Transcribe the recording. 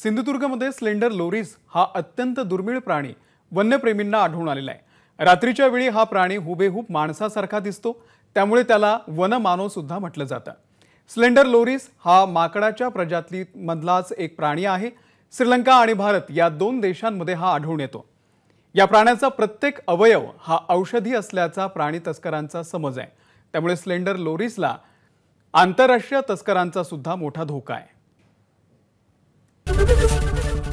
सिंधुदुर्गमध्ये स्लेंडर लोरीज हा अत्यंत दुर्मिळ प्राणी वन्यप्रेमींना आढळून आलेला आहे रात्रीच्या वेळी हा प्राणी हुबेहूब माणसासारखा दिसतो त्यामुळे त्याला वनमानवसुद्धा म्हटलं जातं स्लेंडर लोरीस हा माकडाच्या प्रजातली मधलाच एक प्राणी आहे श्रीलंका आणि भारत या दोन देशांमध्ये हा आढळून येतो या प्राण्याचा प्रत्येक अवयव हा औषधी असल्याचा प्राणी तस्करांचा समज आहे त्यामुळे स्लेंडर लोरीसला आंतरराष्ट्रीय तस्करांचा सुद्धा मोठा धोका आहे